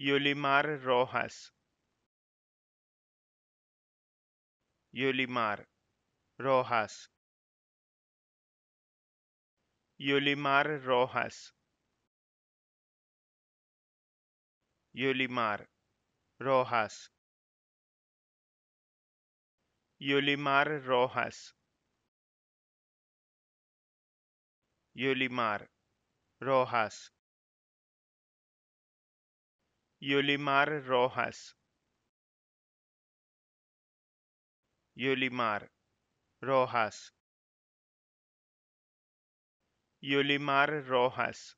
Yolimar Rojas. Yolimar Rojas. Yolimar Rojas. Yolimar Rojas. Yolimar Rojas. Yulimar Rojas. Yulimar Rojas. Yulimar Rojas. Yulimar Rojas.